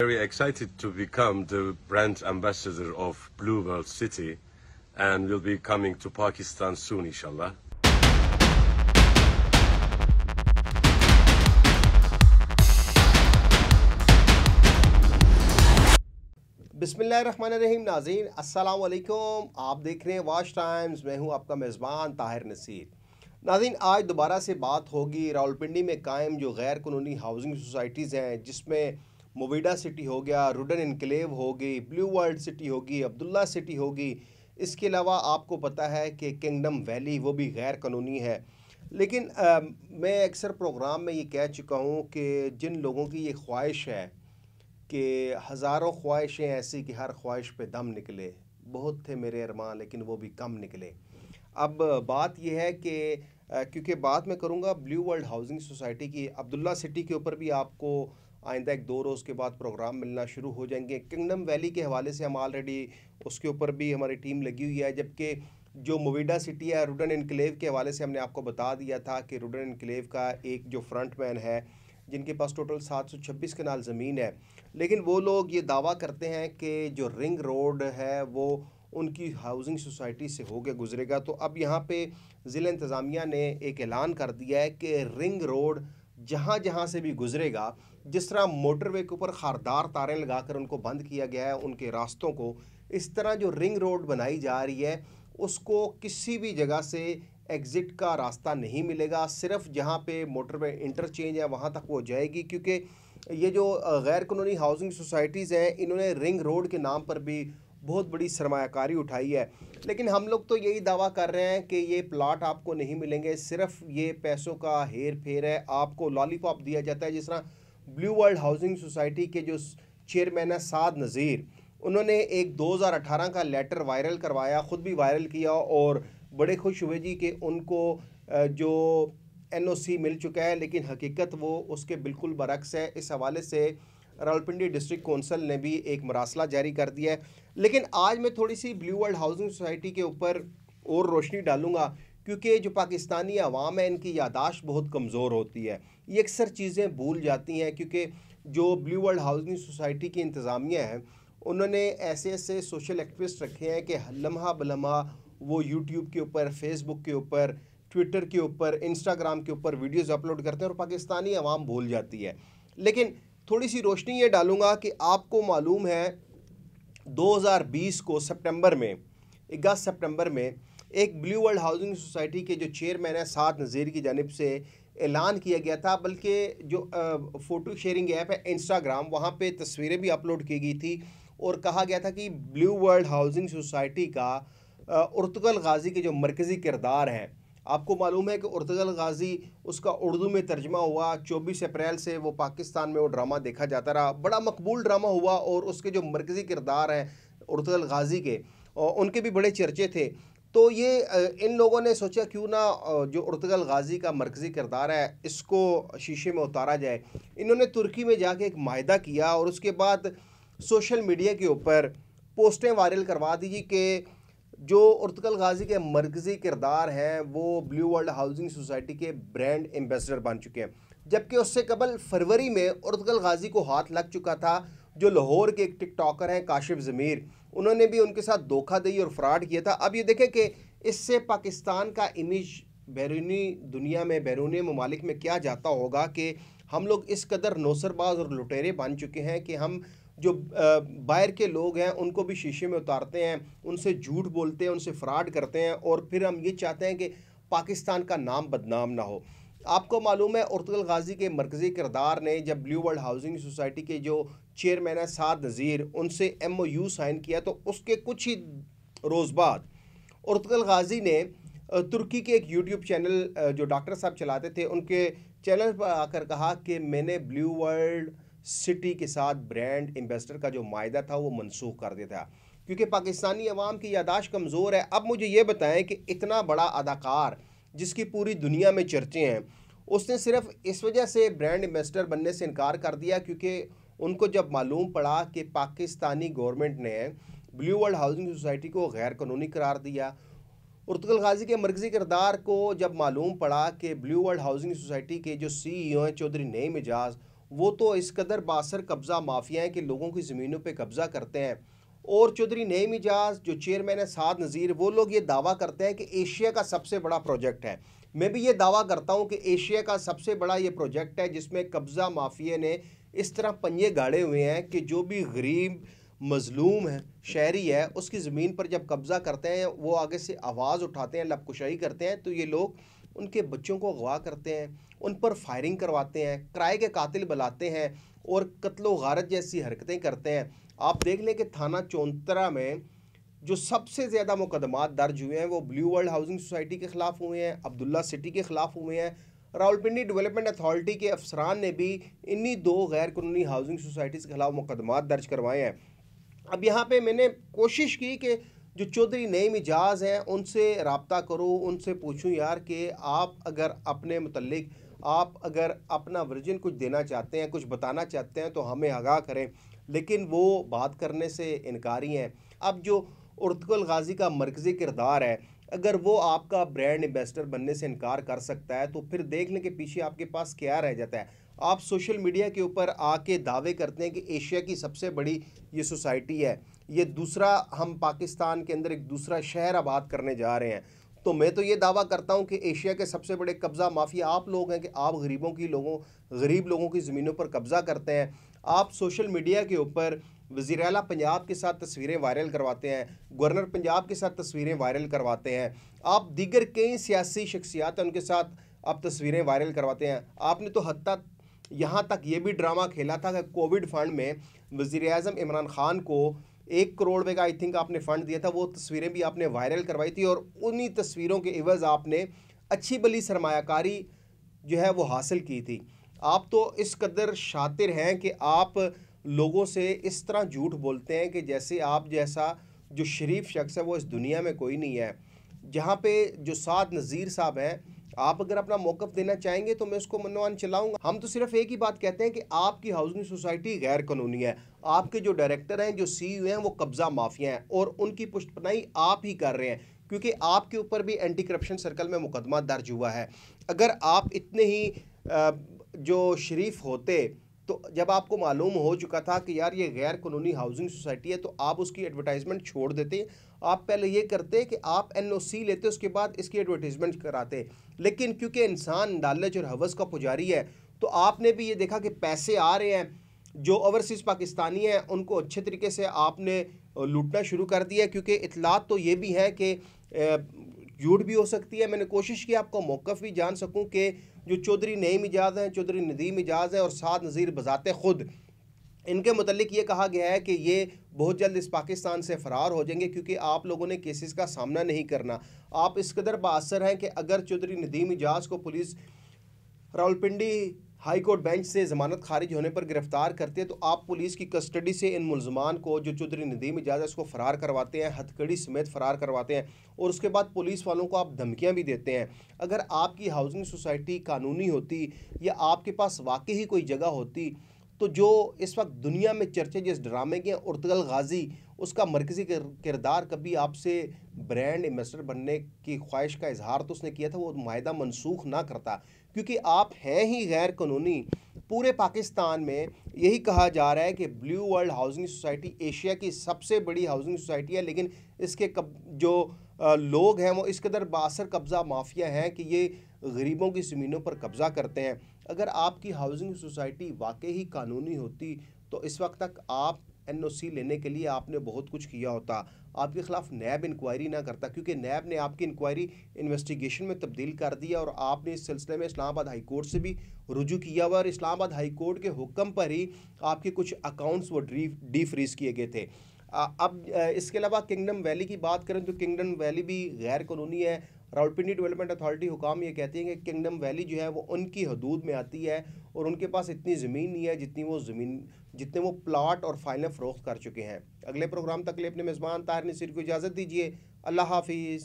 Very excited to become the brand ambassador of Blue World City and will be coming to Pakistan soon inshallah. बिसमीम नाजीन असलकुम आप देख रहे हैं वाश टाइम्स मैं हूं आपका मेज़बान ताहिर नसीर नाजीन आज दोबारा से बात होगी रावलपिंडी में कायम जो गैर कानूनी हाउसिंग सोसाइटीज़ हैं जिसमें मोविडा सिटी हो गया रुडन इनकलेव होगी ब्लू वर्ल्ड सिटी होगी अब्दुल्ला सिटी होगी इसके अलावा आपको पता है कि किंगडम वैली वो भी गैर कानूनी है लेकिन आ, मैं अक्सर प्रोग्राम में ये कह चुका हूँ कि जिन लोगों की ये ख्वाहिश है कि हज़ारों ख्वाहिशें ऐसी कि हर ख्वाहिश पे दम निकले बहुत थे मेरे अरमान लेकिन वो भी कम निकले अब बात यह है कि क्योंकि बात मैं करूँगा ब्लू वर्ल्ड हाउसिंग सोसाइटी की अब्दुल्ला सिटी के ऊपर भी आपको आइंदा एक दो रोज़ के बाद प्रोग्राम मिलना शुरू हो जाएंगे किंगडम वैली के हवाले से हम ऑलरेडी उसके ऊपर भी हमारी टीम लगी हुई है जबकि जो मोविडा सिटी है रुडन इनकलेव के हवाले से हमने आपको बता दिया था कि रुडन इनकलेव का एक जो फ्रंट मैन है जिनके पास टोटल 726 कनाल ज़मीन है लेकिन वो लोग ये दावा करते हैं कि जो रिंग रोड है वो उनकी हाउसिंग सोसाइटी से होकर गुजरेगा तो अब यहाँ पे ज़िला इंतज़ामिया ने एक ऐलान कर दिया है कि रिंग रोड जहाँ जहाँ से भी गुजरेगा जिस तरह मोटरवे के ऊपर खारदार तारें लगाकर उनको बंद किया गया है उनके रास्तों को इस तरह जो रिंग रोड बनाई जा रही है उसको किसी भी जगह से एग्ज़िट का रास्ता नहीं मिलेगा सिर्फ जहाँ पे मोटरवे इंटरचेंज है वहाँ तक वो जाएगी क्योंकि ये जो गैर कानूनी हाउसिंग सोसाइटीज़ हैं इन्होंने रिंग रोड के नाम पर भी बहुत बड़ी सरमाकारी उठाई है लेकिन हम लोग तो यही दावा कर रहे हैं कि ये प्लाट आपको नहीं मिलेंगे सिर्फ ये पैसों का हेर फेर है आपको लॉलीपॉप दिया जाता है जिस तरह ब्लू वर्ल्ड हाउसिंग सोसाइटी के जो चेयरमैन है साद नज़ीर उन्होंने एक 2018 का लेटर वायरल करवाया ख़ुद भी वायरल किया और बड़े खुश हुए जी कि उनको जो एनओसी मिल चुका है लेकिन हकीकत वो उसके बिल्कुल बरक्स है इस हवाले से रावलपिंडी डिस्ट्रिक्ट कौंसल ने भी एक मरासला जारी कर दिया है लेकिन आज मैं थोड़ी सी ब्लू वर्ल्ड हाउसिंग सोसाइटी के ऊपर और रोशनी डालूंगा क्योंकि जो पाकिस्तानी आवाम है इनकी यादाश्त बहुत कमज़ोर होती है ये अक्सर चीज़ें भूल जाती हैं क्योंकि जो ब्लू वर्ल्ड हाउसिंग सोसाइटी की इंतज़ामिया है उन्होंने ऐसे ऐसे सोशल एक्टिविस्ट रखे हैं कि लम्हा बलम्हा वो यूट्यूब के ऊपर फेसबुक के ऊपर ट्विटर के ऊपर इंस्टाग्राम के ऊपर वीडियोस अपलोड करते हैं और पाकिस्तानी अवाम भूल जाती है लेकिन थोड़ी सी रोशनी ये डालूंगा कि आपको मालूम है 2020 को सितंबर में 11 सितंबर में एक ब्लू वर्ल्ड हाउसिंग सोसाइटी के जो चेयरमैन है सात नज़ीर की जानब से ऐलान किया गया था बल्कि जो फ़ोटो शेयरिंग ऐप है इंस्टाग्राम वहाँ पर तस्वीरें भी अपलोड की गई थी और कहा गया था कि ब्लू वर्ल्ड हाउसिंग सोसाइटी का उर्तगल गाजी के जो मरकज़ी किरदार हैं आपको मालूम है कि उर्तगल गाजी उसका उर्दू में तर्जमा हुआ चौबीस अप्रैल से वो पाकिस्तान में वो ड्रामा देखा जाता रहा बड़ा मकबूल ड्रामा हुआ और उसके जो मरकज़ी किरदार हैं उर्तगल गाजी के उनके भी बड़े चर्चे थे तो ये इन लोगों ने सोचा क्यों ना जो उर्तगल गाजी का मरकज़ी किरदार है इसको शीशे में उतारा जाए इन्होंने तुर्की में जाके एक माहा किया और उसके बाद सोशल मीडिया के ऊपर पोस्टें वायरल करवा दीजिए कि जो उर्तगल गाजी के मरकज़ी किरदार हैं वो ब्लू वर्ल्ड हाउसिंग सोसाइटी के ब्रांड एम्बेसडर बन चुके हैं जबकि उससे कबल फरवरी में उर्तगल गाजी को हाथ लग चुका था जो लाहौर के एक टिकटॉकर हैं काशिफ ज़मीर उन्होंने भी उनके साथ धोखाधड़ी और फ्रॉड किया था अब ये देखें कि इससे पाकिस्तान का इमेज बैरूनी दुनिया में बैरूनी ममालिक में क्या जाता होगा कि हम लोग इस कदर नौसरबाज और लुटेरे बन चुके हैं कि हम जो बाहर के लोग हैं उनको भी शीशे में उतारते हैं उनसे झूठ बोलते हैं उनसे फ्रॉड करते हैं और फिर हम ये चाहते हैं कि पाकिस्तान का नाम बदनाम ना हो आपको मालूम है उर्तगल गाजी के मरकज़ी किरदार ने जब ब्लू वर्ल्ड हाउसिंग सोसाइटी के जो चेयरमैन है साद नज़ीर उनसे एम ओ यू साइन किया तो उसके कुछ ही रोज़ बाद उर्तगल गाजी ने तुर्की के एक यूट्यूब चैनल जो डॉक्टर साहब चलाते थे उनके चैनल पर आकर कहा कि मैंने ब्लू वर्ल्ड सिटी के साथ ब्रांड एम्बेसडर का जो माहा था वो मनसूख कर दिया था क्योंकि पाकिस्तानी अवाम की यादाश्त कमज़ोर है अब मुझे ये बताएं कि इतना बड़ा अदाकार जिसकी पूरी दुनिया में चर्चे हैं उसने सिर्फ इस वजह से ब्रांड एम्बेसडर बनने से इनकार कर दिया क्योंकि उनको जब मालूम पड़ा कि पाकिस्तानी गवर्नमेंट ने ब्लू वर्ल्ड हाउसिंग सोसाइटी को गैर कानूनी करार दिया उर्तगल गाजी के मरकज़ी किरदार को जब मालूम पड़ा कि ब्लू वर्ल्ड हाउसिंग सोसाइटी के जो सी ई ओ हैं चौधरी नई मिजाज वो तो इस कदर बासर कब्ज़ा माफिया हैं कि लोगों की ज़मीनों पर कब्ज़ा करते हैं और चौधरी नईम एजाज जो चेयरमैन है साद नज़ीर वो लोग ये दावा करते हैं कि एशिया का सबसे बड़ा प्रोजेक्ट है मैं भी ये दावा करता हूँ कि एशिया का सबसे बड़ा ये प्रोजेक्ट है जिसमें कब्ज़ा माफिया ने इस तरह पंजे गाड़े हुए हैं कि जो भी गरीब मजलूम है शहरी है उसकी ज़मीन पर जब कब्ज़ा करते हैं वो आगे से आवाज़ उठाते हैं लपकुशाई करते हैं तो ये लोग उनके बच्चों को अगवा करते हैं उन पर फायरिंग करवाते हैं किराए के कातिल बुलाते हैं और कत्लो गारत जैसी हरकतें करते हैं आप देख लें कि थाना चौंतरा में जो सबसे ज़्यादा मुकदमा दर्ज हुए हैं वो ब्लू वर्ल्ड हाउसिंग सोसाइटी के ख़िलाफ़ हुए हैं अब्दुल्ला सिटी के ख़िलाफ़ हुए हैं रावलपिंडी डेवलपमेंट अथॉरिटी के अफसरान ने भी इन्हीं दो गैर कानूनी हाउसिंग सोसाइटीज़ के खिलाफ मुकदमा दर्ज करवाए हैं अब यहाँ पर मैंने कोशिश की कि जो चौधरी नईम इजाज़ हैं उनसे रबता करो उनसे पूछूँ यार कि आप अगर अपने मतलब आप अगर अपना वर्जन कुछ देना चाहते हैं कुछ बताना चाहते हैं तो हमें आगाह करें लेकिन वो बात करने से इनकारी हैं अब जो उर्तकुल गाजी का मरकज़ी किरदार है अगर वो आपका ब्रांड एम्बेसडर बनने से इनकार कर सकता है तो फिर देखने के पीछे आपके पास क्या रह जाता है आप सोशल मीडिया के ऊपर आके दावे करते हैं कि एशिया की सबसे बड़ी ये सोसाइटी है ये दूसरा हम पाकिस्तान के अंदर एक दूसरा शहर आबाद करने जा रहे हैं तो मैं तो ये दावा करता हूँ कि एशिया के सबसे बड़े कब्ज़ा माफिया आप लोग हैं कि आप गरीबों की लोगों गरीब लोगों की ज़मीनों पर कब्ज़ा करते हैं आप सोशल मीडिया के ऊपर वज़ी अला पंजाब के साथ तस्वीरें वायरल करवाते हैं गवर्नर पंजाब के साथ तस्वीरें वायरल करवाते हैं आप दीगर कई सियासी शख्सियात उनके साथ आप तस्वीरें वायरल करवाते हैं आपने तो हती यहाँ तक ये भी ड्रामा खेला था कि कोविड फंड में वज़ी अजम इमरान ख़ान को एक करोड़ रुपये का आई थिंक आपने फंड दिया था वो तस्वीरें भी आपने वायरल करवाई थी और उन्हीं तस्वीरों के इवज़ आपने अच्छी बली सरमाकारी जो है वो हासिल की थी आप तो इस कदर शातिर हैं कि आप लोगों से इस तरह झूठ बोलते हैं कि जैसे आप जैसा जो शरीफ शख्स है वो इस दुनिया में कोई नहीं है जहाँ पे जो साद नज़ीर साहब हैं आप अगर अपना मौकफ देना चाहेंगे तो मैं उसको मनोवान चलाऊंगा हम तो सिर्फ एक ही बात कहते हैं कि आपकी हाउसिंग सोसाइटी गैर कानूनी है आपके जो डायरेक्टर हैं जो सी e हैं वो कब्जा माफिया हैं और उनकी पुष्टपनाई आप ही कर रहे हैं क्योंकि आपके ऊपर भी एंटी करप्शन सर्कल में मुकदमा दर्ज हुआ है अगर आप इतने ही जो शरीफ होते तो जब आपको मालूम हो चुका था कि यार ये गैर कानूनी हाउसिंग सोसाइटी है तो आप उसकी एडवर्टाइजमेंट छोड़ देते आप पहले ये करते कि आप एनओसी लेते उसके बाद इसकी एडवर्टीजमेंट कराते लेकिन क्योंकि इंसान लालच और हवस का पुजारी है तो आपने भी ये देखा कि पैसे आ रहे हैं जो ओवरसीज़ पाकिस्तानी हैं उनको अच्छे तरीके से आपने लूटना शुरू कर दिया क्योंकि इतलात तो ये भी है कि झूठ भी हो सकती है मैंने कोशिश की आपका मौक़ भी जान सकूँ कि जो चौधरी नईम इजाज़ हैं चौधरी नदीम इजाज़ हैं और साद नज़ीर बजाते ख़ुद इनके मतलब ये कहा गया है कि ये बहुत जल्द इस पाकिस्तान से फ़रार हो जाएंगे क्योंकि आप लोगों ने केसेस का सामना नहीं करना आप इस कदर बासर हैं कि अगर चौधरी नदीम इजाज़ को police Rawalpindi high court bench से ज़मानत खारिज होने पर गिरफ्तार करते हैं तो आप पुलिस की कस्टडी से इन मुलजमान को जो चौधरी नदीम इजाज़ है उसको फ़रार करवाते हैं हथकड़ी समेत फ़रार करवाते हैं और उसके बाद पुलिस वालों को आप धमकियां भी देते हैं अगर आपकी हाउसिंग सोसाइटी कानूनी होती या आपके पास वाकई ही कोई जगह होती तो जो इस वक्त दुनिया में चर्चे जिस ड्रामे के उर्तगल गाजी उसका मरकज़ी किरदार कभी आपसे ब्रांड एम्बेसडर बनने की ख्वाहिश का इजहार तो उसने किया था वो माहा मनसूख ना करता क्योंकि आप हैं ही गैर कानूनी पूरे पाकिस्तान में यही कहा जा रहा है कि blue world housing society Asia की सबसे बड़ी हाउसिंग सोसाइटी है लेकिन इसके कब जो लोग हैं वो इस कदर बासर कब्ज़ा माफिया हैं कि ये गरीबों की ज़मीनों पर कब्ज़ा करते हैं अगर आपकी हाउसिंग सोसाइटी वाकई ही कानूनी होती तो इस वक्त तक आप एनओसी लेने के लिए आपने बहुत कुछ किया होता आपके खिलाफ नैब इंक्वायरी ना करता क्योंकि नैब ने आपकी इंक्वायरी इन्वेस्टिगेशन में तब्दील कर दिया और आपने इस सिलसिले में इस्लामाबाद हाई कोर्ट से भी रुजू किया हुआ और इस्लामाबाद हाई कोर्ट के हुक्म पर ही आपके कुछ अकाउंट्स वो डी फ्रीज किए गए थे अब इसके अलावा किंगडम वैली की बात करें तो किंगडम वैली भी गैर कानूनी है राउलपिंडी डेवलपमेंट अथॉरिटी हुकाम ये कहती है कि किंगडम वैली जो है वो उनकी हदूद में आती है और उनके पास इतनी ज़मीन नहीं है जितनी वो ज़मीन जितने वो प्लाट और फाइलें फ़रोख्त कर चुके हैं अगले प्रोग्राम तक ले अपने मेज़बान ताहर नसीर को इजाज़त दीजिए अल्लाह हाफिज़